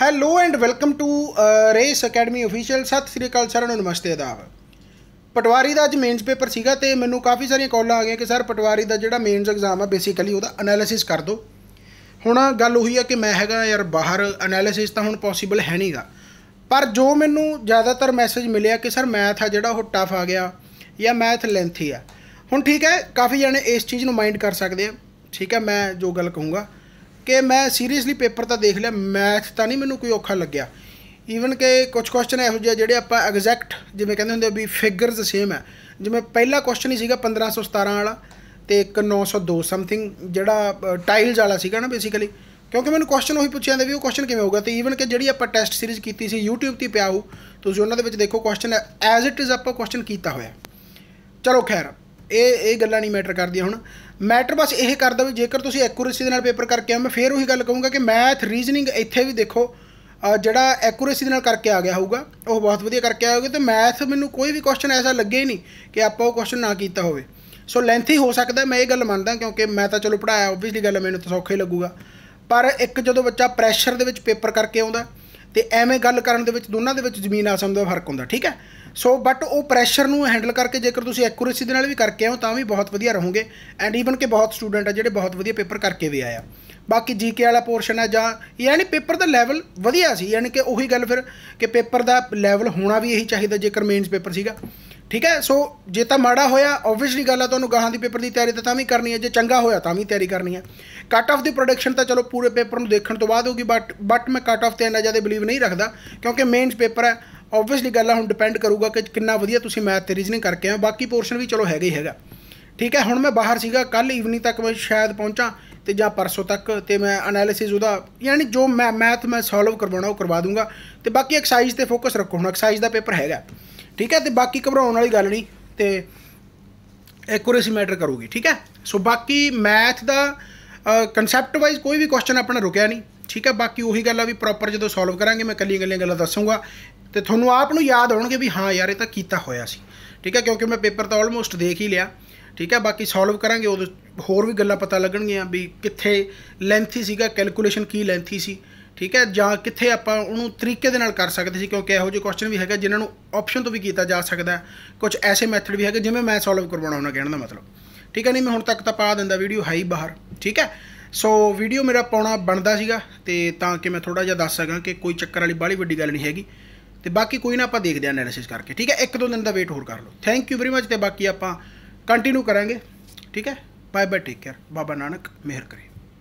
hello and welcome to race academy official ਸਤਿ ਸ੍ਰੀ ਅਕਾਲ ਸਾਰਿਆਂ ਨੂੰ ਨਮਸਤੇ ਆਦਾਬ ਪਟਵਾਰੀ ਦਾ ਅੱਜ ਮੇਨਸ ਪੇਪਰ ਸੀਗਾ ਤੇ ਮੈਨੂੰ ਕਾਫੀ ਸਾਰੀਆਂ ਕਾਲਾਂ ਆ ਗਈਆਂ ਕਿ ਸਰ ਪਟਵਾਰੀ ਦਾ ਜਿਹੜਾ ਮੇਨਸ ਐਗਜ਼ਾਮ ਆ ਬੇਸਿਕਲੀ ਉਹਦਾ ਅਨਾਲਿਸਿਸ ਕਰ ਦਿਓ ਹੁਣ ਗੱਲ ਉਹੀ ਆ ਕਿ ਮੈਂ ਹੈਗਾ ਯਾਰ ਬਾਹਰ ਅਨਾਲਿਸਿਸ ਤਾਂ ਹੁਣ ਪੋਸੀਬਲ ਹੈ ਨਹੀਂਗਾ ਪਰ ਜੋ ਮੈਨੂੰ ਜ਼ਿਆਦਾਤਰ ਮੈਸੇਜ ਮਿਲਿਆ ਕਿ ਸਰ ਮੈਥ ਆ ਜਿਹੜਾ ਉਹ ਟਫ ਆ ਗਿਆ ਜਾਂ ਮੈਥ ਲੈਂਥੀ ਆ ਹੁਣ ਠੀਕ ਹੈ ਕਾਫੀ ਜਣੇ ਇਸ ਚੀਜ਼ ਨੂੰ ਮਾਈਂਡ ਕਰ ਸਕਦੇ ਆ ਠੀਕ ਹੈ ਮੈਂ ਜੋ ਗੱਲ ਕਹੂੰਗਾ ਕਿ ਮੈਂ ਸੀਰੀਅਸਲੀ ਪੇਪਰ ਤਾਂ ਦੇਖ ਲਿਆ ਮੈਥ ਤਾਂ ਨਹੀਂ ਮੈਨੂੰ ਕੋਈ ਔਖਾ ਲੱਗਿਆ ਈਵਨ ਕਿ ਕੁਝ ਕੁਐਸਚਨ ਇਹੋ ਜਿਹੇ ਜਿਹੜੇ ਆਪਾਂ ਐਗਜ਼ੈਕਟ ਜਿਵੇਂ ਕਹਿੰਦੇ ਹੁੰਦੇ ਵੀ ਫਿਗਰਸ ਸੇਮ ਹੈ ਜਿਵੇਂ ਪਹਿਲਾ ਕੁਐਸਚਨ ਹੀ ਸੀਗਾ 1517 ਵਾਲਾ ਤੇ ਇੱਕ 902 ਸਮਥਿੰਗ ਜਿਹੜਾ ਟਾਈਲਸ ਵਾਲਾ ਸੀਗਾ ਨਾ ਬੇਸਿਕਲੀ ਕਿਉਂਕਿ ਮੈਨੂੰ ਕੁਐਸਚਨ ਉਹੀ ਪੁੱਛਿਆ ਜਾਂਦਾ ਵੀ ਉਹ ਕੁਐਸਚਨ ਕਿਵੇਂ ਹੋਊਗਾ ਤੇ ਈਵਨ ਕਿ ਜਿਹੜੀ ਆਪਾਂ ਟੈਸਟ ਸੀਰੀਜ਼ ਕੀਤੀ ਸੀ YouTube ਤੇ ਪਿਆ ਹੋ ਤੁਸੀਂ ਉਹਨਾਂ ਦੇ ਵਿੱਚ ਦੇਖੋ ਕੁਐਸਚਨ ਐਜ਼ ਇਟ ਇਜ਼ ਆਪਾਂ ਕੁਐਸਚਨ ਕੀਤਾ ਹੋਇਆ ਚਲੋ ਖੈਰ ਇਹ ਇਹ ਗੱਲਾਂ ਨਹੀਂ ਮੈਟਰ ਕਰਦੀਆਂ ਹੁਣ ਮੈਟਰ ਬਸ ਇਹ ਕਰਦਾ ਵੀ ਜੇਕਰ ਤੁਸੀਂ ਐਕੂਰੇਸੀ ਦੇ ਨਾਲ ਪੇਪਰ ਕਰਕੇ ਆਓ ਮੈਂ ਫੇਰ ਉਹੀ ਗੱਲ ਕਹੂੰਗਾ ਕਿ ਮੈਥ ਰੀਜ਼ਨਿੰਗ ਇੱਥੇ ਵੀ ਦੇਖੋ ਜਿਹੜਾ ਐਕੂਰੇਸੀ ਦੇ ਨਾਲ ਕਰਕੇ ਆ ਗਿਆ ਹੋਊਗਾ ਉਹ ਬਹੁਤ ਵਧੀਆ ਕਰਕੇ ਆਇਆ ਹੋਊਗਾ ਤੇ ਮੈਥ ਮੈਨੂੰ ਕੋਈ ਵੀ ਕੁਐਸਚਨ ਐਸਾ ਲੱਗੇ ਹੀ ਨਹੀਂ ਕਿ ਆਪਾਂ ਉਹ ਕੁਐਸਚਨ ਨਾ ਕੀਤਾ ਹੋਵੇ ਸੋ ਲੈਂਥੀ ਹੋ ਸਕਦਾ ਮੈਂ ਇਹ ਗੱਲ ਮੰਨਦਾ ਕਿਉਂਕਿ ਮੈਂ ਤਾਂ ਚਲੋ ਪੜਾਇਆ ਆਬਵੀਅਸਲੀ ਗੱਲ ਮੈਨੂੰ ਤਾਂ ਸੌਖੇ ਲੱਗੂਗਾ ਪਰ ਇੱਕ ਜਦੋਂ ਬੱਚਾ ਪ੍ਰੈਸ਼ਰ ਦੇ ਵਿੱਚ ਪੇਪਰ ਕਰਕੇ ਆਉਂਦਾ ਤੇ ਐਵੇਂ ਗੱਲ ਕਰਨ ਦੇ ਵਿੱਚ ਦੋਨਾਂ ਦੇ ਵਿੱਚ ਜ਼ਮੀਨ ਆਸਮਾਨ ਦਾ ਫਰਕ ਹੁੰਦਾ ਠੀਕ ਹੈ ਸੋ ਬਟ ਉਹ ਪ੍ਰੈਸ਼ਰ ਨੂੰ ਹੈਂਡਲ ਕਰਕੇ ਜੇਕਰ ਤੁਸੀਂ ਐਕੂਰੇਸੀ ਦੇ ਨਾਲ ਵੀ ਕਰਕੇ ਆਓ ਤਾਂ ਵੀ ਬਹੁਤ ਵਧੀਆ ਰਹੋਗੇ ਐਂਡ ਈਵਨ ਕਿ ਬਹੁਤ ਸਟੂਡੈਂਟ ਆ ਜਿਹੜੇ ਬਹੁਤ ਵਧੀਆ ਪੇਪਰ ਕਰਕੇ ਵੀ ਆਇਆ ਬਾਕੀ ਜੀਕੇ ਵਾਲਾ ਪੋਰਸ਼ਨ ਹੈ ਜਾਂ ਯਾਨੀ ਪੇਪਰ ਦਾ ਲੈਵਲ ਵਧੀਆ ਸੀ ਯਾਨੀ ਕਿ ਉਹੀ ਗੱਲ ਫਿਰ ਕਿ ਪੇਪਰ ਦਾ ਲੈਵਲ ਹੋਣਾ ਵੀ ਇਹੀ ਚਾਹੀਦਾ ਜੇਕਰ ਮੇਨਸ ਪੇਪਰ ਸੀਗਾ ਠੀਕ ਹੈ ਸੋ ਜੇ ਤਾਂ ਮਾੜਾ ਹੋਇਆ ਆਬਵੀਅਸਲੀ ਗੱਲ ਆ ਤੁਹਾਨੂੰ ਗਾਹਾਂ ਦੀ ਪੇਪਰ ਦੀ ਤਿਆਰੀ ਤਾਂ ਵੀ ਕਰਨੀ ਹੈ ਜੇ ਚੰਗਾ ਹੋਇਆ ਤਾਂ ਵੀ ਤਿਆਰੀ ਕਰਨੀ ਹੈ ਕੱਟ ਆਫ ਦੀ ਪ੍ਰੋਡਕਸ਼ਨ ਤਾਂ ਚਲੋ ਪੂਰੇ ਪੇਪਰ ਨੂੰ ਦੇਖਣ ਤੋਂ ਬਾਅਦ ਹੋਊਗੀ ਬਟ ਬਟ ਮੈਂ ਕੱਟ ਆਫ ਤੇ ਇੰਨਾ ਜ਼ਿਆਦਾ ਬਲੀਵ ਨਹੀਂ ਰੱਖਦਾ ਕਿਉਂਕਿ ਮੇਨਸ ਪੇਪਰ ਹੈ ਆਬਵੀਅਸਲੀ ਗੱਲ ਆ ਹੁਣ ਡਿਪੈਂਡ ਕਰੂਗਾ ਕਿ ਕਿੰਨਾ ਵਧੀਆ ਤੁਸੀਂ ਮੈਥ ਤੇ ਰੀਜ਼ਨਿੰਗ ਕਰਕੇ ਆਏ ਬਾਕੀ ਪੋਰਸ਼ਨ ਵੀ ਚਲੋ ਹੈਗਾ ਹੀ ਹੈਗਾ ਠੀਕ ਹੈ ਹੁਣ ਮੈਂ ਬਾਹਰ ਸੀਗਾ ਕੱਲ ਈਵਨਿੰਗ ਤੱਕ ਮੈਂ ਸ਼ਾਇਦ ਪਹੁੰਚਾਂ ਤੇ ਜਾਂ ਪਰਸੋਂ ਤੱਕ ਤੇ ਮੈਂ ਅਨਾਲਿਸਿਸ ਉਹਦਾ ਯਾਨੀ ਜੋ ਮੈਂ ਮੈਥ ਮੈਂ ਸੋਲਵ ਕਰਵਾਉਣਾ ਉਹ ਕਰਵਾ ਦੂੰਗਾ ਤੇ ਬਾਕੀ ਐਕਸਰਸਾਈਜ਼ ਤੇ ਫੋਕਸ ਰੱਖੋ ਹੁਣ ਐਕਸਰਸਾਈਜ਼ ਦਾ ਪੇਪਰ ਹੈਗਾ ਠੀਕ ਹੈ ਤੇ ਬਾਕੀ ਘਬਰਾਉਣ ਵਾਲੀ ਗੱਲ ਨਹੀਂ ਤੇ ਐਕੂਰੇਸੀ ਮੈਟਰ ਕਰੂਗੀ ਠੀਕ ਹੈ ਸੋ ਬਾਕੀ ਮੈਥ ਦਾ ਕਨਸੈਪਟ ਵਾਈਜ਼ ਕੋਈ ਵੀ ਕੁਐਸਚਨ ਆਪਣਾ ਰੁਕਿਆ ਨਹੀਂ ਠੀਕ ਹੈ ਬਾਕੀ ਉਹੀ ਗੱਲ ਆ ਵੀ ਪ੍ਰੋਪਰ ਜਦੋਂ ਸੋਲਵ ਕਰਾਂਗੇ ਮੈਂ ਕੱਲੀਆਂ ਕੱਲੀਆਂ ਗੱਲਾਂ ਦੱਸੂਗਾ ਤੇ ਤੁਹਾਨੂੰ ਆਪ ਨੂੰ ਯਾਦ ਹੋਣਗੇ ਵੀ ਹਾਂ ਯਾਰ ਇਹ ਤਾਂ ਕੀਤਾ ਹੋਇਆ ਸੀ ਠੀਕ ਹੈ ਕਿਉਂਕਿ ਮੈਂ ਪੇਪਰ ਤਾਂ ਆਲਮੋਸਟ ਦੇਖ ਹੀ ਲਿਆ ਠੀਕ ਹੈ ਬਾਕੀ ਸੋਲਵ ਕਰਾਂਗੇ ਉਦੋਂ ਹੋਰ ਵੀ ਗੱਲਾਂ ਪਤਾ ਲੱਗਣਗੀਆਂ ਵੀ ਕਿੱਥੇ ਲੈਂਥੀ ਸੀਗਾ ਕੈਲਕੂਲੇਸ਼ਨ ਕੀ ਲੈਂਥੀ ਸੀ ਠੀਕ ਹੈ ਜਾਂ ਕਿੱਥੇ ਆਪਾਂ ਉਹਨੂੰ ਤਰੀਕੇ ਦੇ ਨਾਲ ਕਰ ਸਕਦੇ ਸੀ ਕਿਉਂਕਿ ਇਹੋ ਜਿਹੇ ਕੁਐਸਚਨ ਵੀ ਹੈਗਾ ਜਿਨ੍ਹਾਂ ਨੂੰ ਆਪਸ਼ਨ ਤੋਂ ਵੀ ਕੀਤਾ ਜਾ ਸਕਦਾ ਕੁਝ ਐਸੇ ਮੈਥਡ ਵੀ ਹੈਗੇ ਜਿਵੇਂ ਮੈਂ ਸੋਲਵ ਕਰਵਾਉਣਾ ਉਹਨਾਂ ਕਹਿਣ ਦਾ ਮਤਲਬ ਠੀਕ ਹੈ ਨਹੀਂ ਮੈਂ ਹੁਣ ਤੱਕ ਤਾਂ ਪਾ ਦਿੰਦਾ ਵੀਡੀਓ ਹਾਈ ਬਾਹਰ ਠੀਕ ਹੈ ਸੋ ਵੀਡੀਓ ਮੇਰਾ ਪਾਉਣਾ ਬਣਦਾ ਸੀਗਾ ਤੇ ਤਾਂ ਕਿ ਮੈਂ ਥੋੜਾ ਜਿਹਾ ਦੱਸ ਸਕਾਂ ਕਿ ਕੋਈ ਚੱਕਰ ਵਾਲੀ ਬਾਲੀ ਵੱਡੀ ਗੱਲ ਨਹੀਂ ਹੈਗੀ ਤੇ ਬਾਕੀ ਕੋਈ ਨਾ ਆਪਾਂ ਦੇਖਦੇ ਆਂ ਐਨਾਲਿਸਿਸ ਕਰਕੇ ਠੀਕ ਹੈ ਇੱਕ ਦੋ ਦਿਨ ਦਾ ਵੇਟ ਹੋਰ ਕਰ ਲਓ ਥੈਂਕ ਯੂ ਵੈਰੀ ਮੱਚ ਤੇ ਬਾਕੀ ਆਪਾਂ ਕੰਟੀਨਿਊ ਕਰਾਂਗੇ ਠੀਕ ਹੈ bye bye take care Baba Nanak ਮਿਹਰ ਕਰੇ